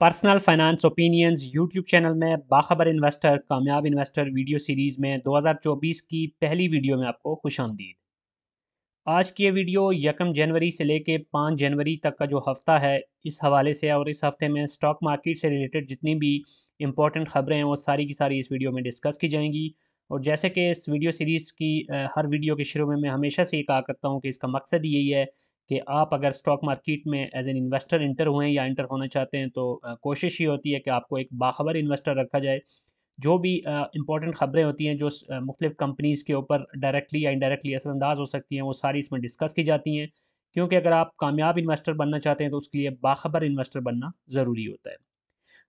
personal finance opinions YouTube channel में बाखबर investor कामयाब इन्वेस्टर वीडियो सीरीज़ में 2024 की पहली वीडियो में आपको खुश आमदीद आज की ये वीडियो यकम जनवरी से लेके 5 जनवरी तक का जो हफ़्ता है इस हवाले से और इस हफ़्ते में स्टॉक मार्केट से रिलेटेड जितनी भी इंपॉर्टेंट खबरें हैं वो सारी की सारी इस वीडियो में डिस्कस की जाएंगी और जैसे कि इस वीडियो सीरीज़ की हर वीडियो के शुरू में मैं हमेशा से ये कहा करता हूँ कि इसका मकसद यही है कि आप अगर स्टॉक मार्केट में एज एन इन्वेस्टर इंटर हुए हैं या इंटर होना चाहते हैं तो कोशिश ये होती है कि आपको एक बाखबर इन्वेस्टर रखा जाए जो भी इंपॉर्टेंट खबरें होती हैं जो मुख्तफ कंपनीज़ के ऊपर डायरेक्टली या इनडायरेक्टली असरअंदाज हो सकती हैं वो सारी इसमें डिस्कस की जाती हैं क्योंकि अगर आप कामयाब इन्वेस्टर बनना चाहते हैं तो उसके लिए बाखबर इन्वेस्टर बनना ज़रूरी होता है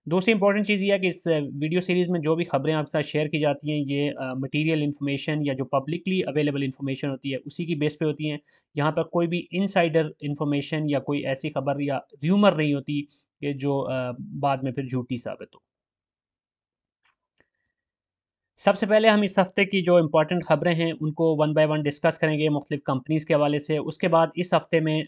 दूसरी इंपॉर्टेंट चीज़ यह है कि इस वीडियो सीरीज़ में जो भी खबरें आपके साथ शेयर की जाती हैं ये मटेरियल इन्फॉर्मेशन या जो पब्लिकली अवेलेबल इन्फॉर्मेशन होती है उसी की बेस पे होती हैं यहाँ पर कोई भी इनसाइडर इन्फॉर्मेशन या कोई ऐसी खबर या र्यूमर नहीं होती कि जो आ, बाद में फिर झूठी साबित हो सबसे पहले हम इस हफ्ते की जो इम्पोर्टेंट खबरें हैं उनको वन बाय वन डिस्कस करेंगे मुख्तलिफ कंपनीज़ के हवाले से उसके बाद इस हफ्ते में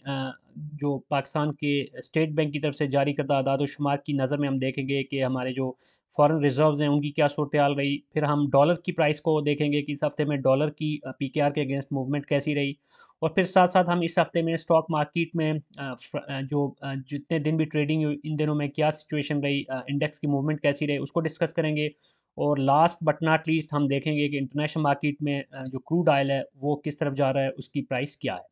जो पाकिस्तान के स्टेट बैंक की तरफ से जारी करता आदाद शुमार की नज़र में हम देखेंगे कि हमारे जो फ़ॉरन रिजर्व्स हैं उनकी क्या सूरत हाल रही फिर हम डॉलर की प्राइस को देखेंगे कि इस हफ्ते में डॉलर की पी के आर के अगेंस्ट मूवमेंट कैसी रही और फिर साथ साथ हम इस हफ्ते में स्टॉक मार्केट में जो जितने दिन भी ट्रेडिंग इन दिनों में क्या सिचुएशन रही इंडेक्स की मूवमेंट कैसी रही उसको डिस्कस करेंगे और लास्ट बट नॉट लीस्ट हम देखेंगे कि इंटरनेशनल मार्केट में जो क्रूड ऑयल है वो किस तरफ जा रहा है उसकी प्राइस क्या है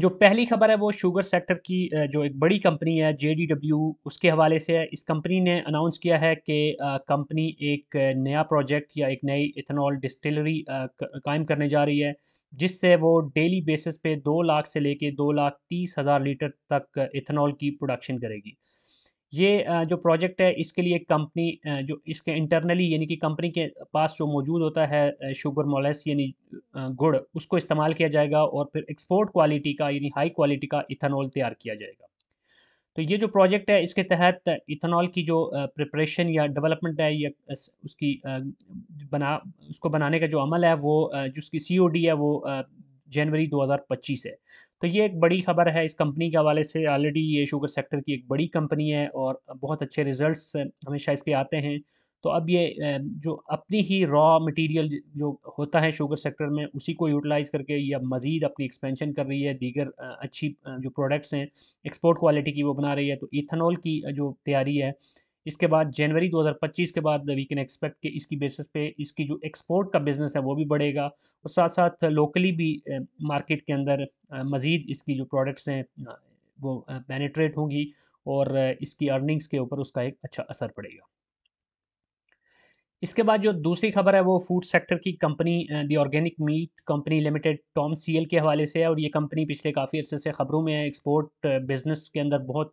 जो पहली खबर है वो शुगर सेक्टर की जो एक बड़ी कंपनी है जे उसके हवाले से है इस कंपनी ने अनाउंस किया है कि कंपनी एक नया प्रोजेक्ट या एक नई इथेनॉल डिस्टिलरी कायम करने जा रही है जिससे वो डेली बेसिस पे दो लाख से लेके दो लाख तीस हज़ार लीटर तक इथेनॉल की प्रोडक्शन करेगी ये जो प्रोजेक्ट है इसके लिए कंपनी जो इसके इंटरनली यानी कि कंपनी के पास जो मौजूद होता है शुगर मोलेस यानी गुड़ उसको इस्तेमाल किया जाएगा और फिर एक्सपोर्ट क्वालिटी का यानी हाई क्वालिटी का इथेनॉल तैयार किया जाएगा तो ये जो प्रोजेक्ट है इसके तहत इथेनॉल की जो प्रिपरेशन या डेवलपमेंट है या उसकी बना उसको बनाने का जो अमल है वो जिसकी सी है वो जनवरी 2025 है तो ये एक बड़ी खबर है इस कंपनी के हवाले से ऑलरेडी ये शुगर सेक्टर की एक बड़ी कंपनी है और बहुत अच्छे रिजल्ट्स हमेशा इसके आते हैं तो अब ये जो अपनी ही रॉ मटेरियल जो होता है शुगर सेक्टर में उसी को यूटिलाइज़ करके ये अब मज़ीद अपनी एक्सपेंशन कर रही है दीगर अच्छी जो प्रोडक्ट्स हैं एक्सपोर्ट क्वालिटी की वो बना रही है तो इथेनॉल की जो तैयारी है इसके बाद जनवरी 2025 के बाद वी कैन एक्सपेक्ट कि इसकी बेसिस पे इसकी जो एक्सपोर्ट का बिज़नेस है वो भी बढ़ेगा और साथ साथ लोकली भी मार्केट के अंदर मज़ीद इसकी जो प्रोडक्ट्स हैं वो पेनिट्रेट होंगी और इसकी अर्निंग्स के ऊपर उसका एक अच्छा असर पड़ेगा इसके बाद जो दूसरी खबर है वो फूड सेक्टर की company the organic meat company limited TOM CL के हवाले से है और ये कंपनी पिछले काफ़ी अर्से से खबरों में है एक्सपोर्ट बिजनेस uh, के अंदर बहुत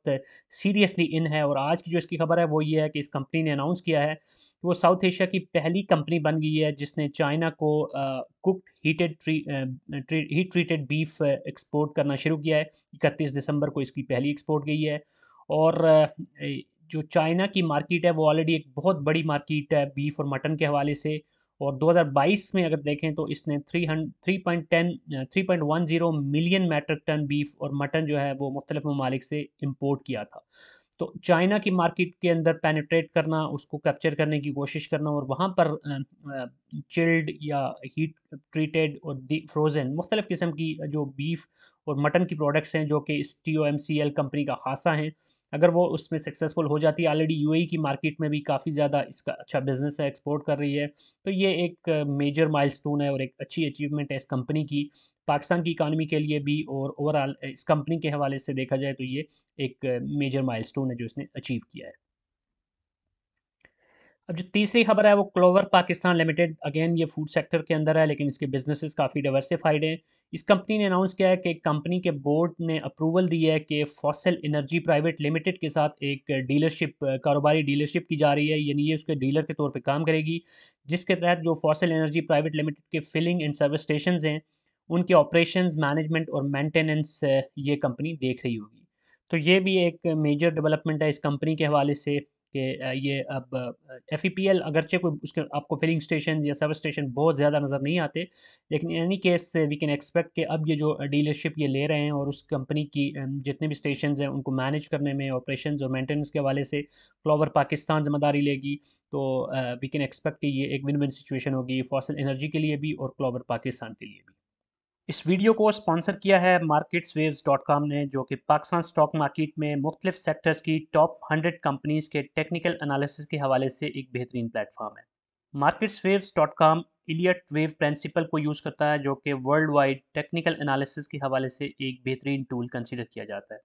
सीरियसली uh, इन है और आज की जो इसकी खबर है वो ये है कि इस कंपनी ने अनाउंस किया है वो साउथ एशिया की पहली कंपनी बन गई है जिसने चाइना को cook heated heat treated beef export करना शुरू किया है इकतीस दिसंबर को इसकी पहली एक्सपोर्ट गई है और uh, जो चाइना की मार्केट है वो ऑलरेडी एक बहुत बड़ी मार्केट है बीफ और मटन के हवाले से और 2022 में अगर देखें तो इसने one 3.10 million metric ton beef और मटन जो है वो मुख्तलिफ ममालिक से इम्पोर्ट किया था तो चाइना की मार्केट के अंदर पेनिट्रेट करना उसको कैप्चर करने की कोशिश करना और वहाँ पर चिल्ड या हीट ट्रीटेड और फ्रोज़न मुख्तलिफ़ किस्म की जो बीफ और मटन की प्रोडक्ट्स हैं जो कि इस T O M C L company का खासा हैं अगर वो उसमें सक्सेसफुल हो जाती है ऑलरेडी यू e की मार्केट में भी काफ़ी ज़्यादा इसका अच्छा बिजनेस है एक्सपोर्ट कर रही है तो ये एक मेजर माइल है और एक अच्छी अचीवमेंट है इस कंपनी की पाकिस्तान की इकानमी के लिए भी और ओवरऑल इस कंपनी के हवाले से देखा जाए तो ये एक मेजर माइल है जो इसने अचीव किया है अब जो तीसरी खबर है वो क्लोवर पाकिस्तान लिमिटेड अगेन ये फूड सेक्टर के अंदर है लेकिन इसके बिजनेसेस काफ़ी डाइवर्सिफाइड हैं इस कंपनी ने अनाउंस किया है कि कंपनी के बोर्ड ने अप्रूवल दी है कि फॉसल एनर्जी प्राइवेट लिमिटेड के साथ एक डीलरशिप कारोबारी डीलरशिप की जा रही है यानी ये उसके डीलर के तौर पे काम करेगी जिसके तहत जो फॉसल एनर्जी प्राइवेट लिमिटेड के फिलिंग एंड सर्विस स्टेशन हैं उनके ऑपरेशन मैनेजमेंट और मैंटेनेंस ये कंपनी देख रही होगी तो ये भी एक मेजर डेवलपमेंट है इस कंपनी के हवाले से कि ये अब एफ ई पी एल अगरचे कोई उसके आपको फिलिंग स्टेशन या सर्विस स्टेशन बहुत ज़्यादा नज़र नहीं आते लेकिन एनी केस से वी कैन एक्सपेक्ट कि अब ये जो डीलरशिप ये ले रहे हैं और उस कंपनी की जितने भी स्टेशन हैं उनको मैनेज करने में ऑपरेशन और मेंटेनेंस के हवाले से फ्लावर पाकिस्तान जिम्मेदारी लेगी तो वी कैन एक्सपेक्ट कि ये एक विन विन सिचुएशन होगी फॉसल एनर्जी के लिए भी और फ्लावर पाकिस्तान के लिए भी इस वीडियो को स्पॉन्सर किया है मार्केट्स डॉट कॉम ने जो कि पाकिस्तान स्टॉक मार्केट में मुख्तलिफ सेक्टर्स की टॉप 100 कंपनीज के टेक्निकल एनालिसिस के हवाले से एक बेहतरीन प्लेटफॉर्म है dot com Elliott wave principle को यूज़ करता है जो कि वर्ल्ड वाइड टेक्निकल एनालिसिस के हवाले से एक बेहतरीन टूल कंसिडर किया जाता है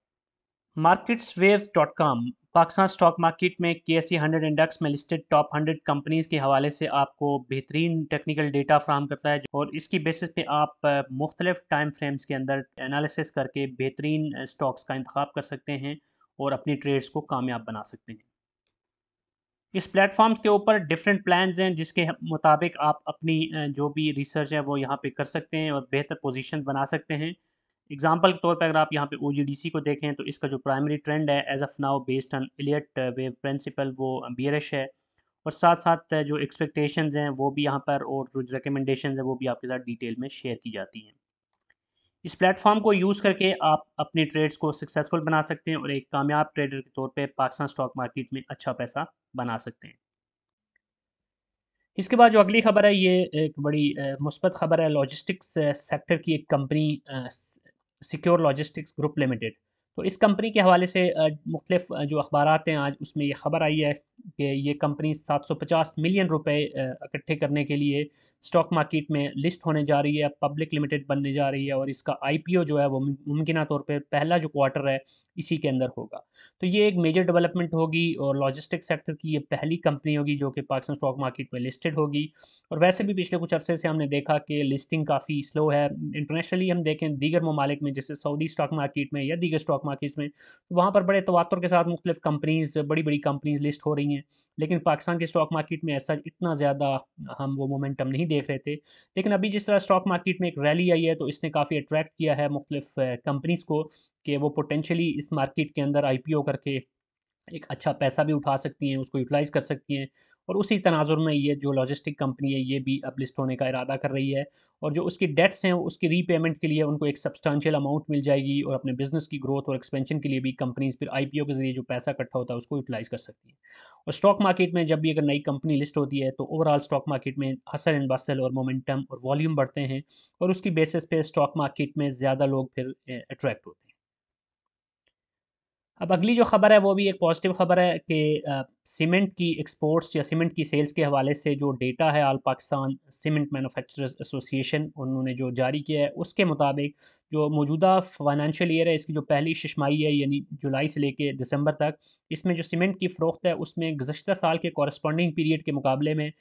markets dot com Pakistan stock market में के एस हंड्रेड इंडेक्स में लिस्टेड टॉप हंड्रेड कंपनीज के हवाले से आपको बेहतरीन टेक्निकल डेटा फ्राहम करता है और इसकी बेसिस पे आप मुख्तलिफ टाइम फ्रेम्स के अंदर एनालिसिस करके बेहतरीन स्टॉक्स का इंतखब कर सकते हैं और अपनी ट्रेड्स को कामयाब बना सकते हैं इस प्लेटफॉर्म्स के ऊपर डिफरेंट प्लान्स हैं जिसके मुताबिक आप अपनी जो भी रिसर्च है वो यहाँ पे कर सकते हैं और बेहतर पोजीशन बना सकते हैं एग्जाम्पल के तौर पर अगर आप यहाँ पे ओ को देखें तो इसका जो प्राइमरी ट्रेंड है as of now based on Elliott wave principle वो बियरिश है और साथ साथ uh, जो एक्सपेक्टेशंस हैं वो भी यहाँ पर और जो रिकमेंडेशन है वो भी आपके साथ डिटेल में शेयर की जाती हैं इस प्लेटफॉर्म को यूज़ करके आप अपने ट्रेड्स को सक्सेसफुल बना सकते हैं और एक कामयाब ट्रेडर के तौर पे पाकिस्तान स्टॉक मार्केट में अच्छा पैसा बना सकते हैं इसके बाद जो अगली खबर है ये एक बड़ी uh, मुस्बत खबर है लॉजिस्टिक्स सेक्टर uh, की एक company secure logistics group limited तो इस कंपनी के हवाले से मुख्तफ जो अखबार हैं आज उसमें यह ख़बर आई है कि ये कंपनी 750 मिलियन रुपए इकट्ठे करने के लिए स्टॉक मार्केट में लिस्ट होने जा रही है पब्लिक लिमिटेड बनने जा रही है और इसका आईपीओ जो है वो मुमकिन तौर पे पहला जो क्वार्टर है इसी के अंदर होगा तो ये एक मेजर डेवलपमेंट होगी और लॉजिस्टिक सेक्टर की ये पहली कंपनी होगी जो कि पाकिस्तान स्टॉक मार्केट में लिस्टेड होगी और वैसे भी पिछले कुछ अरसे से हमने देखा कि लिस्टिंग काफ़ी स्लो है इंटरनेशनली हम देखें दीगर ममालिक में जैसे सऊदी स्टॉक मार्केट में या दीगर स्टॉक मार्केट में वहाँ पर बड़े तवातर के साथ मुख्तलिफ कंपनीज़ बड़ी बड़ी कंपनीज लिस्ट हो रही रही हैं लेकिन पाकिस्तान के स्टॉक मार्केट में ऐसा इतना ज़्यादा हम वो मोमेंटम नहीं देख रहे थे लेकिन अभी जिस तरह स्टॉक मार्केट में एक रैली आई है तो इसने काफ़ी अट्रैक्ट किया है मुख्तफ कंपनीज़ को कि वो पोटेंशली इस मार्केट के अंदर आई करके एक अच्छा पैसा भी उठा सकती हैं उसको यूटिलाइज़ कर सकती हैं और उसी तनाजुर में ये जो लॉजिस्टिक कंपनी है ये भी अब लिस्ट होने का इरादा कर रही है और जो उसकी डेट्स हैं उसकी रीपेमेंट के लिए उनको एक सब्सटानशियल अमाउंट मिल जाएगी और अपने बिजनेस की ग्रोथ और एक्सपेंशन के लिए भी कंपनीज फिर आई के जरिए जो पैसा इकट्ठा होता है उसको यूटिलाइज कर सकती है और स्टॉक मार्केट में जब भी अगर नई कंपनी लिस्ट होती है तो ओवरऑल स्टॉक मार्केट में हसल एंड बसल और मोमेंटम और वॉल्यूम बढ़ते हैं और उसकी बेसिस पे स्टॉक मार्केट में ज़्यादा लोग फिर अट्रैक्ट होते हैं अब अगली जो खबर है वो भी एक पॉजिटिव खबर है कि सीमेंट की एक्सपोर्ट्स या सीमेंट की सेल्स के हवाले से जो डेटा है all Pakistan cement manufacturers association उन्होंने जो जारी किया है उसके मुताबिक जो मौजूदा फाइनेंशियल ईयर है इसकी जो पहली शशमाही है यानी जुलाई से लेकर दिसंबर तक इसमें जो सीमेंट की फ़रोख्त है उसमें गुजशत साल के कॉरस्पॉन्डिंग पीरियड के मुकाबले में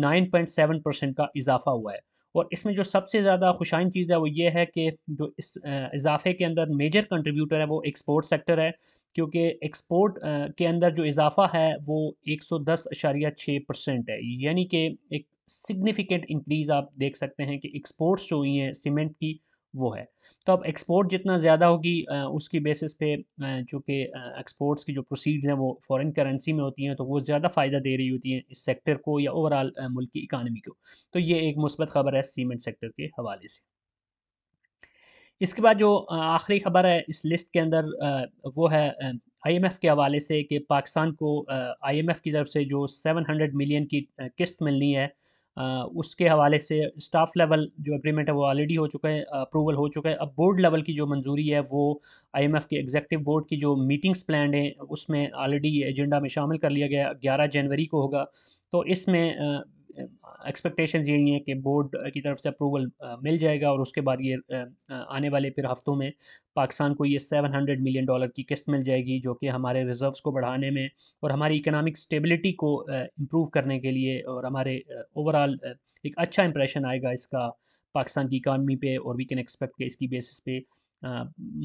नाइन पॉइंट सेवन परसेंट का इजाफा हुआ है और इसमें जो सबसे ज़्यादा खुशाइन चीज़ है वो ये है कि जो इस इजाफे के अंदर मेजर कंट्रीब्यूटर है वो एक्सपोर्ट सेक्टर है क्योंकि एक्सपोर्ट के अंदर जो इजाफा है वो एक सौ दस अशारिया छः परसेंट है यानी कि एक सिग्निफिकेंट इंक्रीज़ आप देख सकते हैं कि एक्सपोर्ट्स जो हुई हैं सीमेंट की वो है तो अब एक्सपोर्ट जितना ज़्यादा होगी उसकी बेसिस पे चूँकि एक्सपोर्ट्स की जो प्रोसीड्स हैं वो फॉरेन करेंसी में होती हैं तो वो ज़्यादा फ़ायदा दे रही होती हैं इस सेक्टर को या ओवरऑल मुल्क की इकानमी को तो ये एक मुस्बत खबर है सीमेंट सेक्टर के हवाले से इसके बाद जो आखिरी खबर है इस लिस्ट के अंदर वो है आईएमएफ के हवाले से कि पाकिस्तान को आईएमएफ की तरफ से जो 700 मिलियन की किस्त मिलनी है उसके हवाले से स्टाफ लेवल जो एग्रीमेंट है वो ऑलरेडी हो चुका है अप्रूवल हो चुका है अब बोर्ड लेवल की जो मंजूरी है वो आईएमएफ के एग्जेक्टिव बोर्ड की जो मीटिंग्स प्लान है उसमें ऑलरेडी एजेंडा में शामिल कर लिया गया ग्यारह जनवरी को होगा तो इसमें एक्सपेक्टेशंस यही हैं कि बोर्ड uh, की तरफ से अप्रूवल uh, मिल जाएगा और उसके बाद ये uh, आने वाले फिर हफ्तों में पाकिस्तान को ये 700 मिलियन डॉलर की किस्त मिल जाएगी जो कि हमारे रिजर्व्स को बढ़ाने में और हमारी इकोनॉमिक स्टेबिलिटी को इम्प्रूव करने के लिए और हमारे ओवरऑल एक अच्छा इंप्रेशन आएगा इसका पाकिस्तान की इकानमी पर और वी कैन एक्सपेक्ट के इसकी बेसिस पे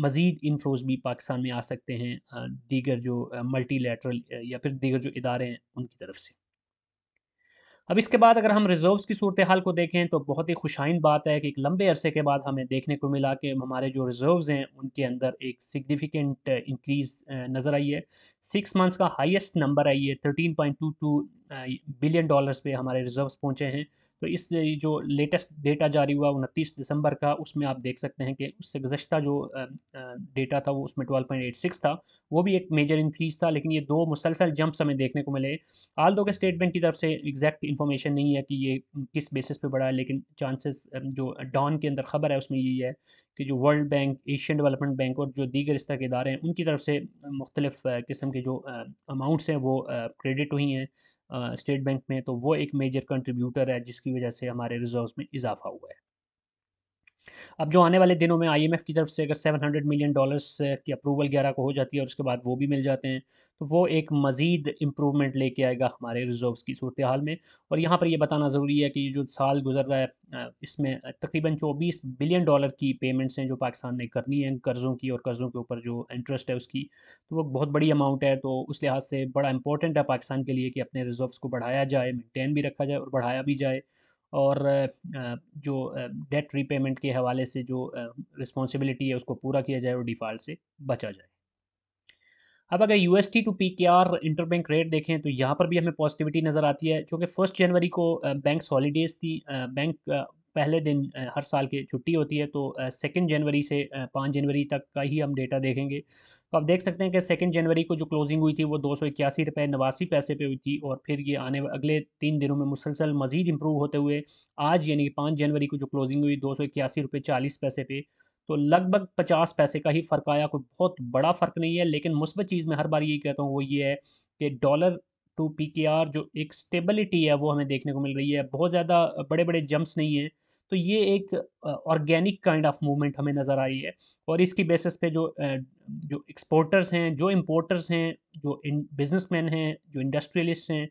मज़ीद इनफ्लोज भी पाकिस्तान में आ सकते हैं दीगर जो मल्टी लेटरल या फिर दीगर जो इदारे हैं उनकी तरफ से अब इसके बाद अगर हम रिजर्व्स की सूरत हाल को देखें तो बहुत ही खुशाइन बात है कि एक लंबे अरसे के बाद हमें देखने को मिला कि हमारे जो रिजर्व्स हैं उनके अंदर एक सिग्निफिकेंट इंक्रीज नज़र आई है सिक्स मंथ्स का हाईएस्ट नंबर आई है thirteen point two two billion dollars पे हमारे रिजर्व्स पहुंचे हैं तो इस जो लेटेस्ट डेटा जारी हुआ उनतीस दिसंबर का उसमें आप देख सकते हैं कि उससे गुजशत जो डेटा था वो उसमें 12.86 था वो भी एक मेजर इंक्रीज था लेकिन ये दो मुसलसल जंप्स हमें देखने को मिले आल दो के स्टेट बैंक की तरफ से एग्जैक्ट इन्फॉर्मेशन नहीं है कि ये किस बेसिस पे बढ़ा है लेकिन चांसेस जो डॉन के अंदर खबर है उसमें यही है कि जो World Bank Asian Development Bank और जो दीगर इस तरह के इदारे हैं उनकी तरफ से मुख्तलिफ किस्म के जो अमाउंट्स हैं वो क्रेडिट हुई हैं स्टेट बैंक में तो वो एक मेजर कंट्रीब्यूटर है जिसकी वजह से हमारे रिजर्व में इजाफा हुआ है अब जो आने वाले दिनों में आईएमएफ की तरफ से अगर 700 मिलियन डॉलर्स की अप्रूवल ग्यारह को हो जाती है और उसके बाद वो भी मिल जाते हैं तो वो एक मज़ीद इम्प्रूवमेंट लेके आएगा हमारे रिजर्व्स की सूरत हाल में और यहाँ पर ये बताना ज़रूरी है कि जो साल गुजर रहा है uh, इसमें uh, तकरीबन चौबीस बिलियन डॉलर की पेमेंट्स हैं जो पाकिस्तान ने करनी है कर्ज़ों की और कर्ज़ों के ऊपर जो इंटरेस्ट है उसकी तो वो बहुत बड़ी अमाउंट है तो उस लिहाज से बड़ा इंपॉर्टेंट है पाकिस्तान के लिए कि अपने रिजर्व्स को बढ़ाया जाए मेनटेन भी रखा जाए और बढ़ाया भी जाए और जो डेट रीपेमेंट के हवाले से जो रिस्पॉन्सिबिलिटी है उसको पूरा किया जाए और डिफ़ॉल्ट से बचा जाए अब अगर U S T to P K R interbank rate देखें तो यहाँ पर भी हमें पॉजिटिविटी नज़र आती है क्योंकि फर्स्ट जनवरी को बैंक हॉलीडेज़ थी बैंक पहले दिन हर साल की छुट्टी होती है तो सेकेंड जनवरी से पाँच जनवरी तक का ही हम डेटा देखेंगे तो आप देख सकते हैं कि सेकेंड जनवरी को जो क्लोजिंग हुई थी वो दो सौ इक्यासी रुपये नवासी पैसे पे हुई थी और फिर ये आने अगले तीन दिनों में मुसलसल मजीद इंप्रूव होते हुए आज यानी कि पाँच जनवरी को जो क्लोजिंग हुई दो सौ इक्यासी रुपये चालीस पैसे पे तो लगभग पचास पैसे का ही फ़र्क आया कोई बहुत बड़ा फ़र्क नहीं है लेकिन मुस्बत चीज़ में हर बार यही कहता हूँ वो ये है कि dollar to P K R जो एक स्टेबिलिटी है वो हमें देखने को मिल रही है बहुत ज़्यादा बड़े बड़े जम्प्स नहीं हैं तो ये एक ऑर्गेनिक काइंड ऑफ मूवमेंट हमें नज़र आई है और इसकी बेसिस पे जो जो एक्सपोर्टर्स हैं जो इम्पोर्टर्स हैं जो बिजनेसमैन हैं जो इंडस्ट्रियलिस्ट हैं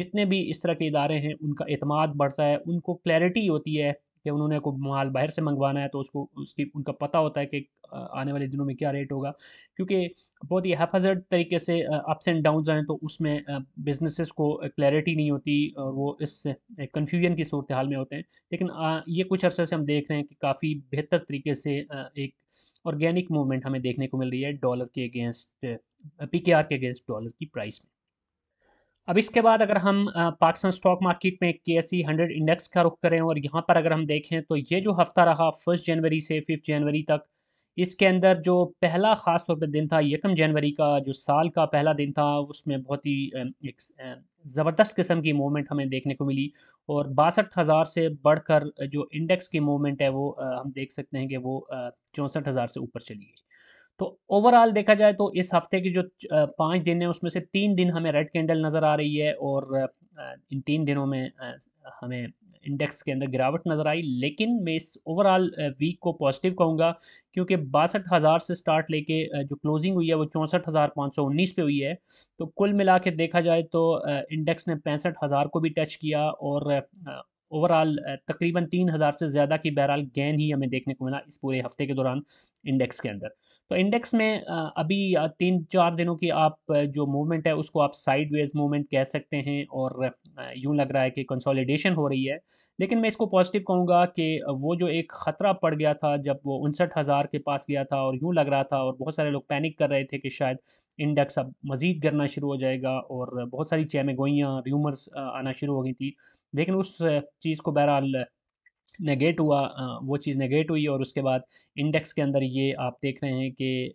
जितने भी इस तरह के इदारे हैं उनका अतमाद बढ़ता है उनको क्लैरिटी होती है कि उन्होंने को माल बाहर से मंगवाना है तो उसको उसकी उनका पता होता है कि आने वाले दिनों में क्या रेट होगा क्योंकि बहुत ही हेफाजत तरीके से अप्स एंड डाउन आएँ तो उसमें बिजनेसेस को क्लैरिटी नहीं होती और वो इस कन्फ्यूजन की सूरत हाल में होते हैं लेकिन ये कुछ अर्से से हम देख रहे हैं कि काफ़ी बेहतर तरीके से एक ऑर्गेनिक मूवमेंट हमें देखने को मिल रही है डॉलर के अगेंस्ट पी के आर के अगेंस्ट डॉलर की प्राइस में अब इसके बाद अगर हम पाकिस्तान स्टॉक मार्केट में के एस हंड्रेड इंडेक्स का रुख करें और यहाँ पर अगर हम देखें तो ये जो हफ्ता रहा फर्स्ट जनवरी से फिफ्थ जनवरी तक इसके अंदर जो पहला ख़ास तौर पर दिन था यकम जनवरी का जो साल का पहला दिन था उसमें बहुत ही एक ज़बरदस्त किस्म की मूवमेंट हमें देखने को मिली और बासठ हज़ार से बढ़कर जो इंडेक्स की मूवमेंट है वो हम देख सकते हैं कि वो चौंसठ हज़ार से ऊपर चली गई तो ओवरऑल देखा जाए तो इस हफ्ते की जो पाँच दिन है उसमें से तीन दिन हमें रेड कैंडल नज़र आ रही है और इन तीन दिनों में हमें इंडेक्स के अंदर गिरावट नज़र आई लेकिन मैं इस ओवरऑल वीक को पॉजिटिव कहूँगा क्योंकि बासठ हज़ार से स्टार्ट लेके जो क्लोजिंग हुई है वो चौंसठ हज़ार पाँच सौ उन्नीस पे हुई है तो कुल मिला के देखा जाए तो इंडेक्स ने पैंसठ हज़ार को भी टच किया और ओवरऑल uh, तकरीबन तीन हज़ार से ज़्यादा की बहरहाल गैन ही हमें देखने को मिला इस पूरे हफ्ते के दौरान इंडेक्स के अंदर तो इंडेक्स में uh, अभी uh, तीन चार दिनों की आप जो मूवमेंट है उसको आप साइड वेज मूवमेंट कह सकते हैं और यूँ लग रहा है कि कंसोलिडेशन हो रही है लेकिन मैं इसको पॉजिटिव कहूँगा कि वो जो एक ख़तरा पड़ गया था जब वो उनसठ हज़ार के पास गया था और यूँ लग रहा था और बहुत सारे लोग पैनिक कर रहे थे कि शायद इंडेक्स अब मज़ीद गिरना शुरू हो जाएगा और बहुत सारी चैमेगोइयाँ र्यूमर्स आना शुरू हो गई थी लेकिन उस चीज़ को बहरहाल नेगेट हुआ वो चीज़ नेगेट हुई और उसके बाद इंडेक्स के अंदर ये आप देख रहे हैं कि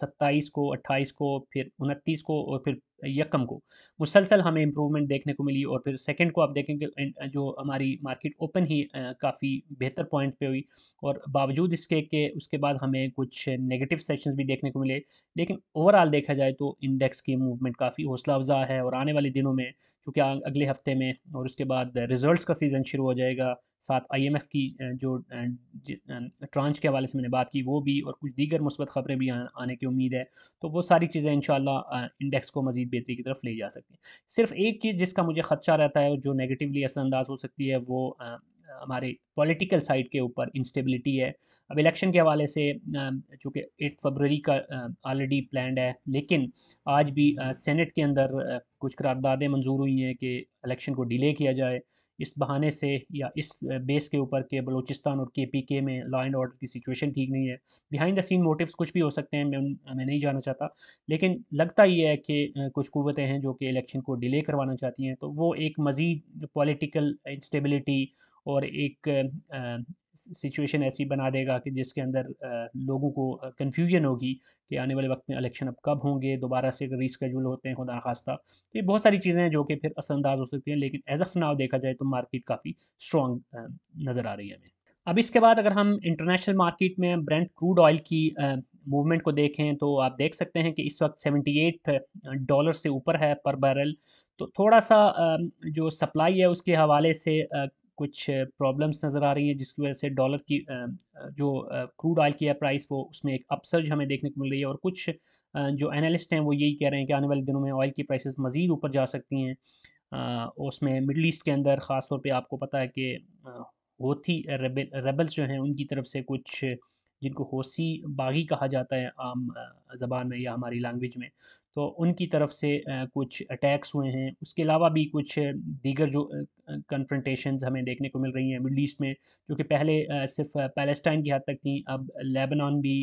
सत्ताईस को अट्ठाईस को फिर उनतीस को और फिर यकम को मुसलसल हमें इम्प्रूवमेंट देखने को मिली और फिर सेकंड को आप देखेंगे uh, जो हमारी मार्केट ओपन ही uh, काफ़ी बेहतर पॉइंट पे हुई और बावजूद इसके के उसके बाद हमें कुछ नेगेटिव सेशंस भी देखने को मिले लेकिन ओवरऑल देखा जाए तो इंडेक्स की मूवमेंट काफ़ी हौसला अफजा है और आने वाले दिनों में चूँकि अगले हफ्ते में और उसके बाद रिजल्ट का सीज़न शुरू हो जाएगा साथ आईएमएफ की जो ट्रांच के हवाले से मैंने बात की वो भी और कुछ दीगर मुस्बत खबरें भी आने की उम्मीद है तो वो सारी चीज़ें इन इंडेक्स को मजीद बेहतरी की तरफ ले जा सकती हैं सिर्फ एक चीज़ जिसका मुझे खदशा रहता है और जो नेगेटिवली असरअंदाज हो सकती है वो हमारे पॉलिटिकल साइड के ऊपर इंस्टेबिलिटी है अब इलेक्शन के हवाले से चूँकि एट फरवरी का ऑलरेडी प्लान है लेकिन आज भी सेनेट के अंदर कुछ करारदादें मंजूर हुई हैं कि इलेक्शन को डिले किया जाए इस बहाने से या इस बेस के ऊपर के बलोचिस्तान और के पी के में लॉ एंड ऑर्डर की सिचुएशन ठीक नहीं है बिहाइंड द सीन मोटिव्स कुछ भी हो सकते हैं मैं मैं नहीं जाना चाहता लेकिन लगता ये है कि कुछ कुवतें हैं जो कि इलेक्शन को डिले करवाना चाहती हैं तो वो एक मज़ीद पॉलिटिकल इंस्टेबिलिटी और एक सिचुएशन ऐसी बना देगा कि जिसके अंदर लोगों को कन्फ्यूजन होगी कि आने वाले वक्त में इलेक्शन अब कब होंगे दोबारा से रिस्केजूल होते हैं खुदा खास्ता तो ये बहुत सारी चीज़ें हैं जो कि फिर असरअंदाज हो सकती हैं लेकिन एज ऑफ नाव देखा जाए तो मार्केट काफ़ी स्ट्रॉन्ग नज़र आ रही है हमें अब इसके बाद अगर हम इंटरनेशनल मार्केट में ब्रांड क्रूड ऑयल की मूवमेंट को देखें तो आप देख सकते हैं कि इस वक्त एट डॉलर से ऊपर है पर बैरल तो थोड़ा सा जो सप्लाई है उसके हवाले से कुछ प्रॉब्लम्स नज़र आ रही हैं जिसकी वजह से डॉलर की जो क्रूड ऑयल की है प्राइस वो उसमें एक अपसर्ज हमें देखने को मिल रही है और कुछ जो एनालिस्ट हैं वो यही कह रहे हैं कि आने वाले दिनों में ऑयल की प्राइसेस मज़ीद ऊपर जा सकती हैं उसमें मिडल ईस्ट के अंदर ख़ास तौर पर आपको पता है कि होती रेबल्स जो हैं उनकी तरफ से कुछ जिनको होसी बागी कहा जाता है आम जबान में या हमारी लैंग्वेज में तो उनकी तरफ से कुछ अटैक्स हुए हैं उसके अलावा भी कुछ दीगर जो कन्फ्रंटेशन हमें देखने को मिल रही हैं मिडल ईस्ट में जो कि पहले सिर्फ पैलेस्टाइन की हद तक थी अब लेबनान भी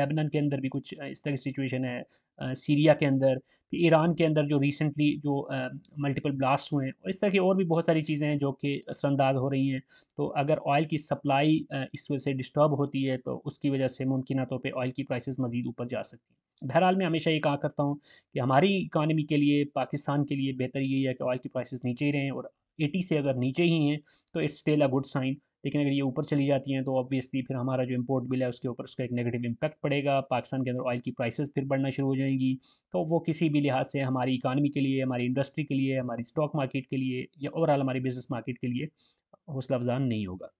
लेबनान के अंदर भी कुछ इस तरह की सिचुएशन है सीरिया के अंदर ईरान के अंदर जो रिसेंटली जो मल्टीपल ब्लास्ट हुए हैं और इस तरह की और भी बहुत सारी चीज़ें हैं जो कि असरअंदाज हो रही हैं तो अगर ऑयल की सप्लाई इस वजह से डिस्टर्ब होती है तो उसकी वजह से मुमकिन तौर पर ऑयल की प्राइस मज़ीद ऊपर जा सकती हैं बहरहाल मैं हमेशा ये कहा करता हूँ कि हमारी इकानमी के लिए पाकिस्तान के लिए बेहतर यही है कि ऑयल की प्राइस नीचे ही रहें और एटी से अगर नीचे ही हैं तो it's still a good sign लेकिन अगर ये ऊपर चली जाती हैं तो ऑब्वियसली फिर हमारा जो इम्पोर्ट बिल है उसके ऊपर उसका एक नेगेटिव इम्पैक्ट पड़ेगा पाकिस्तान के अंदर ऑयल की प्राइसेस फिर बढ़ना शुरू हो जाएंगी तो वो किसी भी लिहाज से हमारी इकानमी के लिए हमारी इंडस्ट्री के लिए हमारी स्टॉक मार्केट के लिए या ओवरऑल हमारी बिजनेस मार्केट के लिए हौसला अफजान नहीं होगा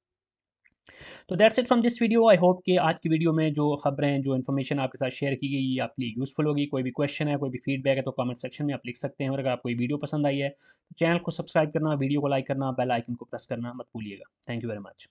तो that's it from this video I hope कि आज की वीडियो में जो खबरें जो इन्फॉर्मेशन आपके साथ शेयर की गई ये आपके लिए यूज़फुल होगी कोई भी क्वेश्चन है कोई भी फीडबैक है तो कमेंट सेक्शन में आप लिख सकते हैं और अगर आपको ये वीडियो पसंद आई है तो चैनल को सब्सक्राइब करना वीडियो को लाइक करना बेल आइकन को प्रेस करना मत भूलिएगा थैंक यू वेरी मच